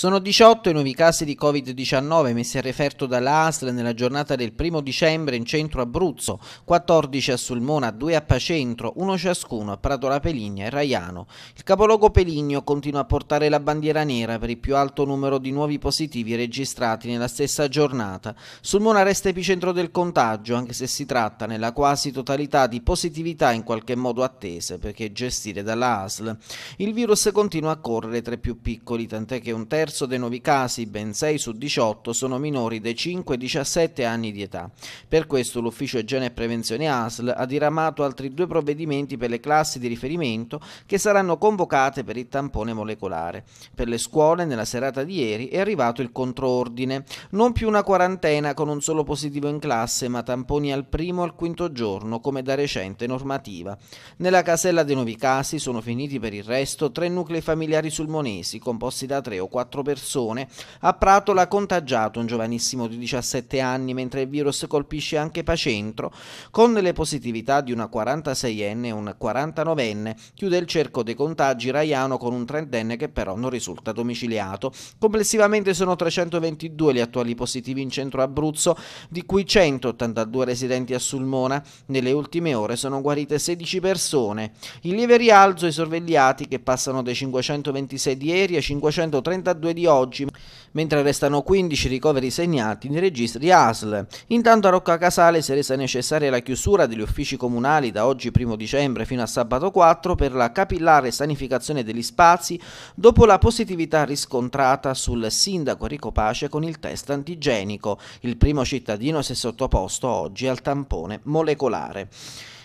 Sono 18 i nuovi casi di Covid-19 messi a referto dall'ASL nella giornata del 1 dicembre in centro Abruzzo, 14 a Sulmona, 2 a Pacentro, uno ciascuno a Prato La Peligna e Raiano. Il capoluogo Peligno continua a portare la bandiera nera per il più alto numero di nuovi positivi registrati nella stessa giornata. Sulmona resta epicentro del contagio, anche se si tratta nella quasi totalità di positività in qualche modo attese perché gestire dall'ASL. Il virus continua a correre tra i più piccoli, tant'è che un terzo terzo dei nuovi casi, ben 6 su 18, sono minori dai 5 ai 17 anni di età. Per questo l'Ufficio Igiene e Prevenzione ASL ha diramato altri due provvedimenti per le classi di riferimento che saranno convocate per il tampone molecolare. Per le scuole, nella serata di ieri, è arrivato il controordine. Non più una quarantena con un solo positivo in classe, ma tamponi al primo e al quinto giorno, come da recente normativa. Nella casella dei nuovi casi sono finiti per il resto tre nuclei familiari sulmonesi, composti da tre o quattro 4 persone. A Prato l'ha contagiato un giovanissimo di 17 anni, mentre il virus colpisce anche Pacentro, con le positività di una 46enne e un 49enne. Chiude il cerco dei contagi Raiano con un trentenne che però non risulta domiciliato. Complessivamente sono 322 gli attuali positivi in centro Abruzzo, di cui 182 residenti a Sulmona. Nelle ultime ore sono guarite 16 persone. In lieve rialzo i sorvegliati che passano dai 526 di ieri ai 532 42 di oggi, mentre restano 15 ricoveri segnati nei registri ASL. Intanto a Rocca Casale si è resa necessaria la chiusura degli uffici comunali da oggi 1 dicembre fino a sabato 4 per la capillare sanificazione degli spazi dopo la positività riscontrata sul sindaco Enrico Pace con il test antigenico. Il primo cittadino si è sottoposto oggi al tampone molecolare.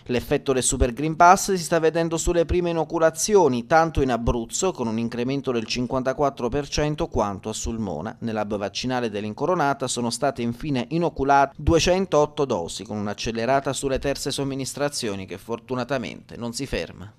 L'effetto del Super Green Pass si sta vedendo sulle prime inoculazioni, tanto in Abruzzo con un incremento del 54% quanto a Sulmona. Nell'hub vaccinale dell'Incoronata sono state infine inoculate 208 dosi con un'accelerata sulle terze somministrazioni che fortunatamente non si ferma.